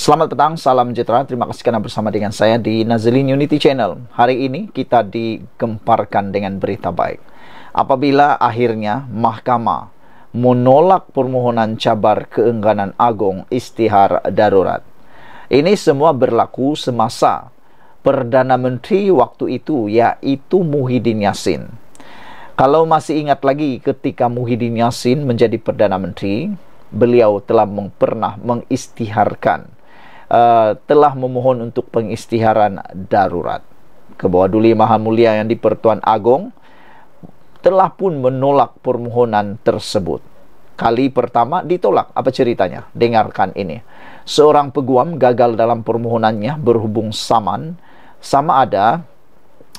Selamat petang, salam sejahtera. Terima kasih kerana bersama dengan saya di Nazilin Unity Channel. Hari ini kita digemparkan dengan berita baik. Apabila akhirnya mahkamah menolak permohonan cabar keengganan agung istihar darurat. Ini semua berlaku semasa Perdana Menteri waktu itu yaitu Muhyiddin Yassin. Kalau masih ingat lagi ketika Muhyiddin Yassin menjadi Perdana Menteri, beliau telah pernah mengistiharkan Uh, telah memohon untuk pengistiharan darurat. Kebawaduli Maha Mulia yang Pertuan Agong telah pun menolak permohonan tersebut. Kali pertama ditolak. Apa ceritanya? Dengarkan ini. Seorang peguam gagal dalam permohonannya berhubung saman. Sama ada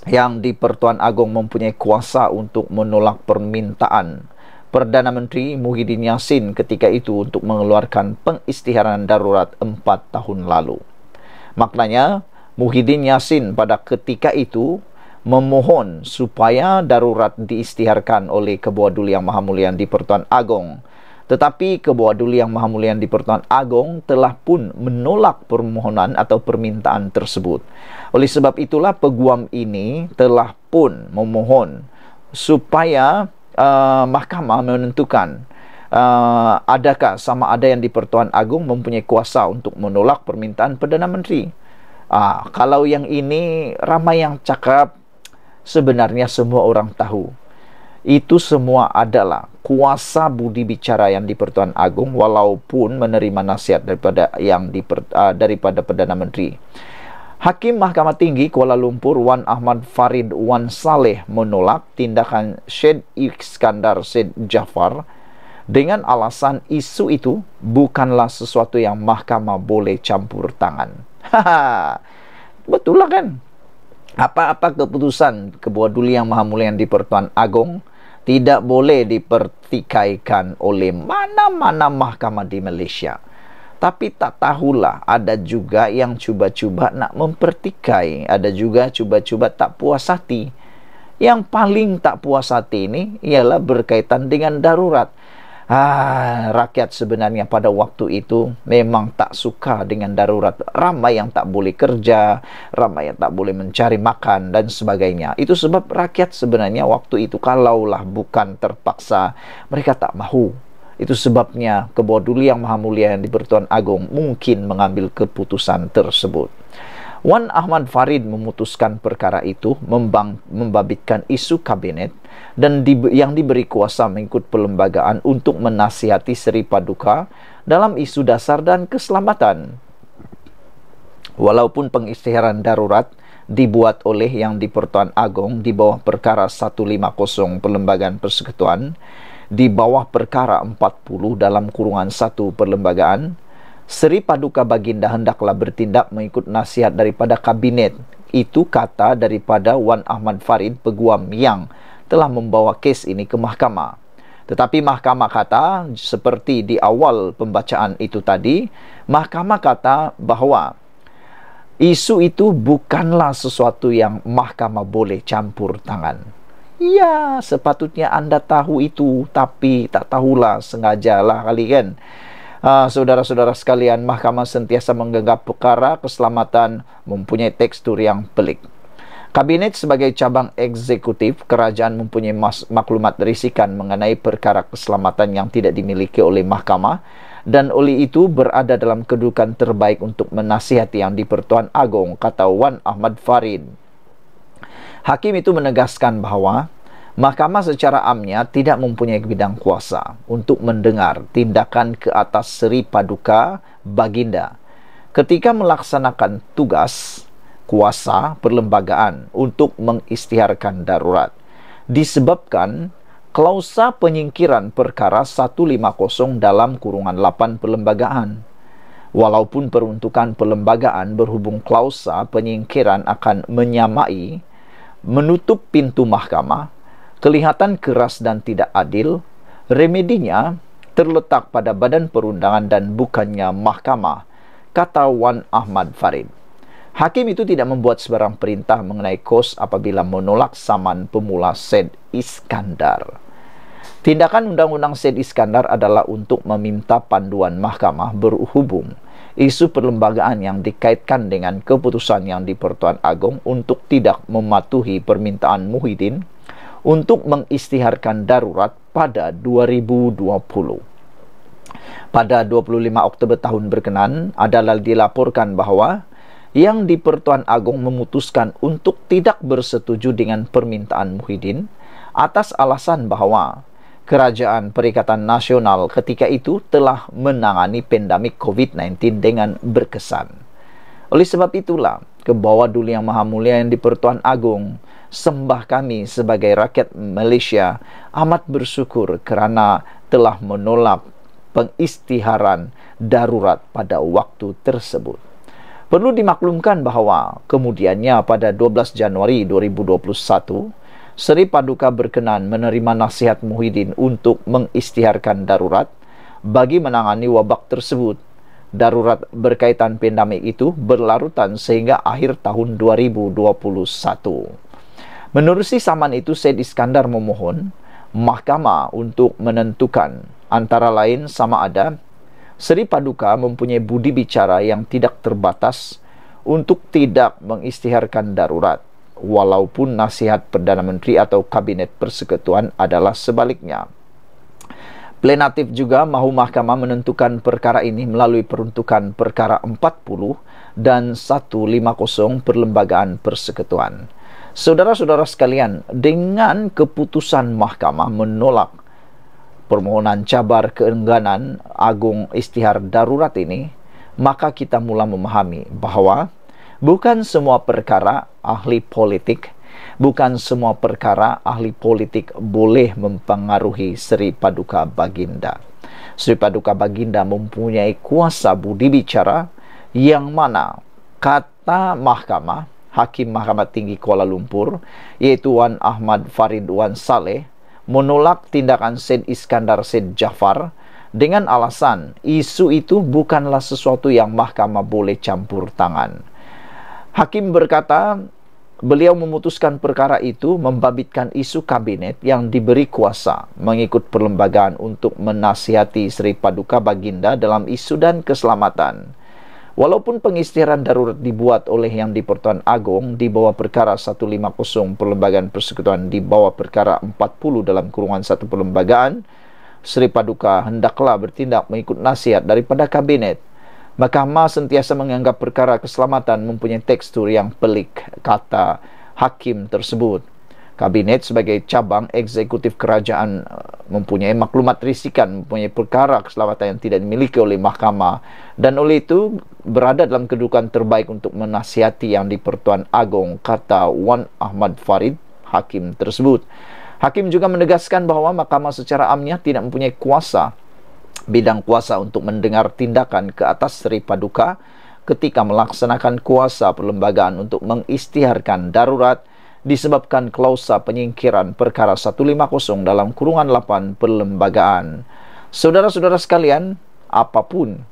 yang di Pertuan Agong mempunyai kuasa untuk menolak permintaan. Perdana Menteri Muhyiddin Yassin ketika itu untuk mengeluarkan pengistiharan darurat empat tahun lalu. Maknanya, Muhyiddin Yassin pada ketika itu memohon supaya darurat diistiharkan oleh Duli Yang Maha Mulia di Pertuan Agong. Tetapi Duli Yang Maha Mulia di Pertuan Agong telah pun menolak permohonan atau permintaan tersebut. Oleh sebab itulah peguam ini telah pun memohon supaya Ah, mahkamah menentukan uh, adakah sama ada yang di Pertuan Agung mempunyai kuasa untuk menolak permintaan Perdana Menteri. Uh, kalau yang ini ramai yang cakap, sebenarnya semua orang tahu. Itu semua adalah kuasa budi bicara yang di Pertuan Agung walaupun menerima nasihat daripada yang di uh, daripada Perdana Menteri. Hakim Mahkamah Tinggi Kuala Lumpur Wan Ahmad Farid Wan Saleh menolak tindakan Syed Iskandar Syed Jafar dengan alasan isu itu bukanlah sesuatu yang mahkamah boleh campur tangan. Betul lah kan? Apa-apa keputusan kebua duli yang maha mulia yang dipertuan agung tidak boleh dipertikaikan oleh mana-mana mahkamah di Malaysia tapi tak tahulah ada juga yang cuba-cuba nak mempertikai ada juga cuba-cuba tak puas hati yang paling tak puas hati ini ialah berkaitan dengan darurat Ah, rakyat sebenarnya pada waktu itu memang tak suka dengan darurat. Ramai yang tak boleh kerja, ramai yang tak boleh mencari makan dan sebagainya. Itu sebab rakyat sebenarnya waktu itu kalaulah bukan terpaksa, mereka tak mahu itu sebabnya kebawah duli yang maha mulia yang dipertuan agung mungkin mengambil keputusan tersebut. Wan Ahmad Farid memutuskan perkara itu membang, membabitkan isu kabinet dan di, yang diberi kuasa mengikut perlembagaan untuk menasihati Seri Paduka dalam isu dasar dan keselamatan. Walaupun pengisytiharan darurat dibuat oleh yang dipertuan agong di bawah perkara 150 Perlembagaan Persekutuan, di bawah perkara 40 dalam kurungan satu perlembagaan, Seri Paduka Baginda hendaklah bertindak mengikut nasihat daripada Kabinet. Itu kata daripada Wan Ahmad Farid Peguam yang telah membawa kes ini ke mahkamah. Tetapi mahkamah kata, seperti di awal pembacaan itu tadi, mahkamah kata bahawa isu itu bukanlah sesuatu yang mahkamah boleh campur tangan. Ya, sepatutnya anda tahu itu, tapi tak tahulah sengajalah kali kan. Uh, saudara-saudara sekalian, mahkamah sentiasa menggenggam perkara keselamatan mempunyai tekstur yang pelik. Kabinet sebagai cabang eksekutif kerajaan mempunyai maklumat risikan mengenai perkara keselamatan yang tidak dimiliki oleh mahkamah dan oleh itu berada dalam kedudukan terbaik untuk menasihati yang dipertuan agung kata Wan Ahmad Farid. Hakim itu menegaskan bahawa mahkamah secara amnya tidak mempunyai bidang kuasa untuk mendengar tindakan ke atas Seri Paduka Baginda ketika melaksanakan tugas kuasa perlembagaan untuk mengistiharkan darurat disebabkan klausa penyingkiran perkara 150 dalam kurungan 8 perlembagaan walaupun peruntukan perlembagaan berhubung klausa penyingkiran akan menyamai menutup pintu mahkamah, kelihatan keras dan tidak adil, remedinya terletak pada badan perundangan dan bukannya mahkamah, kata Wan Ahmad Farid. Hakim itu tidak membuat sebarang perintah mengenai kos apabila menolak saman pemula Said Iskandar. Tindakan undang-undang Said Iskandar adalah untuk meminta panduan mahkamah berhubung isu perlembagaan yang dikaitkan dengan keputusan yang di Pertuan Agong untuk tidak mematuhi permintaan Muhyiddin untuk mengistiharkan darurat pada 2020. Pada 25 Oktober tahun berkenan adalah dilaporkan bahawa yang di Pertuan Agong memutuskan untuk tidak bersetuju dengan permintaan Muhyiddin atas alasan bahawa Kerajaan Perikatan Nasional ketika itu telah menangani pandemik COVID-19 dengan berkesan. Oleh sebab itulah, ke bawah duli yang maha mulia yang dipertuan agung, sembah kami sebagai rakyat Malaysia amat bersyukur kerana telah menolak pengistiharan darurat pada waktu tersebut. Perlu dimaklumkan bahawa kemudiannya pada 12 Januari 2021, Seri Paduka berkenan menerima nasihat Muhyiddin untuk mengistiharkan darurat bagi menangani wabak tersebut. Darurat berkaitan pandemi itu berlarutan sehingga akhir tahun 2021. Menurut saman itu, Syed Iskandar memohon mahkamah untuk menentukan antara lain sama ada Seri Paduka mempunyai budi bicara yang tidak terbatas untuk tidak mengistiharkan darurat walaupun nasihat Perdana Menteri atau Kabinet Persekutuan adalah sebaliknya. Plenatif juga mahu mahkamah menentukan perkara ini melalui peruntukan perkara 40 dan 150 Perlembagaan Persekutuan. Saudara-saudara sekalian, dengan keputusan mahkamah menolak permohonan cabar keengganan Agung Istihar Darurat ini, maka kita mula memahami bahawa Bukan semua perkara ahli politik, bukan semua perkara ahli politik boleh mempengaruhi Sri Paduka Baginda. Sri Paduka Baginda mempunyai kuasa budi bicara yang mana kata mahkamah, Hakim Mahkamah Tinggi Kuala Lumpur, yaitu Wan Ahmad Farid Wan Saleh, menolak tindakan Sen Iskandar Sen Jafar dengan alasan isu itu bukanlah sesuatu yang mahkamah boleh campur tangan. Hakim berkata, beliau memutuskan perkara itu membabitkan isu kabinet yang diberi kuasa mengikut perlembagaan untuk menasihati Sri Paduka Baginda dalam isu dan keselamatan. Walaupun pengistiaran darurat dibuat oleh yang di Pertuan Agong di bawah perkara 150 perlembagaan persekutuan di bawah perkara 40 dalam kurungan satu perlembagaan, Sri Paduka hendaklah bertindak mengikut nasihat daripada kabinet maka Hamas sentiasa menganggap perkara keselamatan mempunyai tekstur yang pelik, kata hakim tersebut. Kabinet sebagai cabang eksekutif kerajaan eh, mempunyai maklumat risikan mempunyai perkara keselamatan yang tidak dimiliki oleh mahkamah dan oleh itu berada dalam kedudukan terbaik untuk menasihati yang di Pertuan Agong, kata Wan Ahmad Farid, hakim tersebut. Hakim juga menegaskan bahawa mahkamah secara amnya tidak mempunyai kuasa bidang kuasa untuk mendengar tindakan ke atas Sri Paduka ketika melaksanakan kuasa perlembagaan untuk mengistiharkan darurat disebabkan klausa penyingkiran perkara 150 dalam kurungan 8 perlembagaan. Saudara-saudara sekalian, apapun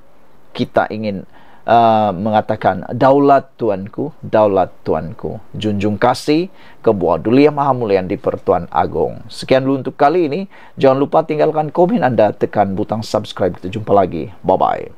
kita ingin uh, mengatakan daulat tuanku daulat tuanku junjung kasih kebuah dulia maha mulia yang Dipertuan agung sekian dulu untuk kali ini jangan lupa tinggalkan komen anda tekan butang subscribe kita jumpa lagi bye bye